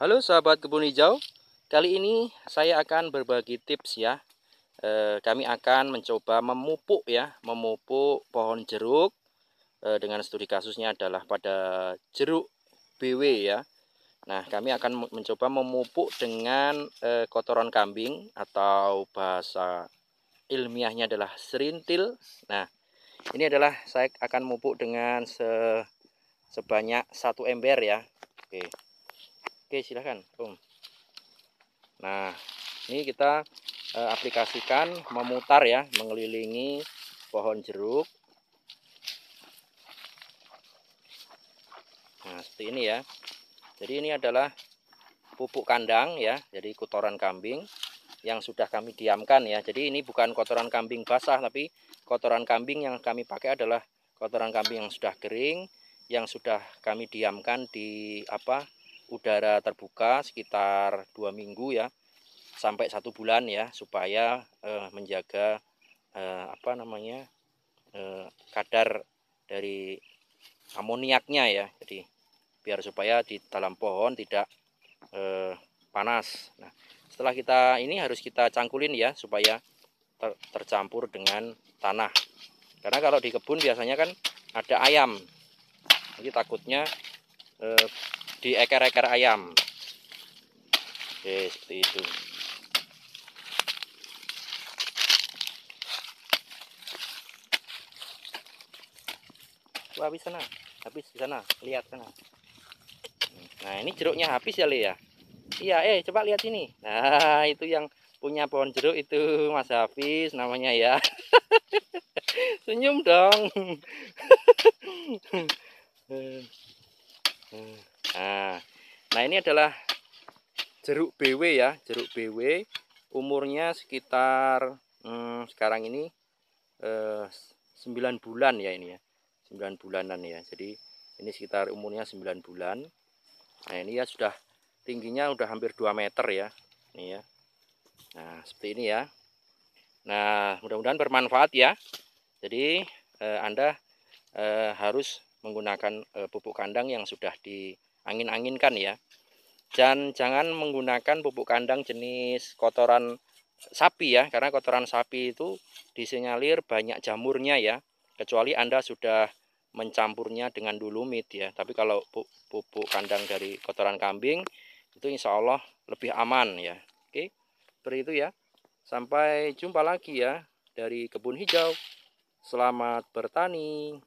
Halo sahabat kebun hijau, kali ini saya akan berbagi tips ya. E, kami akan mencoba memupuk ya, memupuk pohon jeruk e, dengan studi kasusnya adalah pada jeruk BW ya. Nah, kami akan mencoba memupuk dengan e, kotoran kambing atau bahasa ilmiahnya adalah serintil. Nah, ini adalah saya akan memupuk dengan se sebanyak satu ember ya. Oke. Oke, silahkan, Om. Nah, ini kita e, aplikasikan memutar ya, mengelilingi pohon jeruk. Nah, seperti ini ya. Jadi ini adalah pupuk kandang ya, jadi kotoran kambing yang sudah kami diamkan ya. Jadi ini bukan kotoran kambing basah, tapi kotoran kambing yang kami pakai adalah kotoran kambing yang sudah kering, yang sudah kami diamkan di apa udara terbuka sekitar dua minggu ya sampai satu bulan ya supaya eh, menjaga eh, apa namanya eh, kadar dari amoniaknya ya jadi biar supaya di dalam pohon tidak eh, panas nah setelah kita ini harus kita cangkulin ya supaya ter, tercampur dengan tanah karena kalau di kebun biasanya kan ada ayam jadi takutnya eh, di ekar-ekar ayam oke seperti itu habis sana habis di sana lihat sana nah ini jeruknya habis ya liya, iya eh coba lihat sini nah itu yang punya pohon jeruk itu Mas Habis, namanya ya senyum dong eh, eh. Nah, nah ini adalah jeruk BW ya, jeruk BW umurnya sekitar hmm, sekarang ini eh, 9 bulan ya ini ya. 9 bulanan ya. Jadi ini sekitar umurnya 9 bulan. Nah, ini ya sudah tingginya udah hampir 2 meter ya. Ini ya. Nah, seperti ini ya. Nah, mudah-mudahan bermanfaat ya. Jadi eh, Anda eh, harus menggunakan eh, pupuk kandang yang sudah di angin-anginkan ya. Dan jangan menggunakan pupuk kandang jenis kotoran sapi ya, karena kotoran sapi itu disinyalir banyak jamurnya ya, kecuali Anda sudah mencampurnya dengan dolomit ya. Tapi kalau pupuk kandang dari kotoran kambing itu insya Allah lebih aman ya. Oke, seperti itu ya. Sampai jumpa lagi ya dari kebun hijau. Selamat bertani.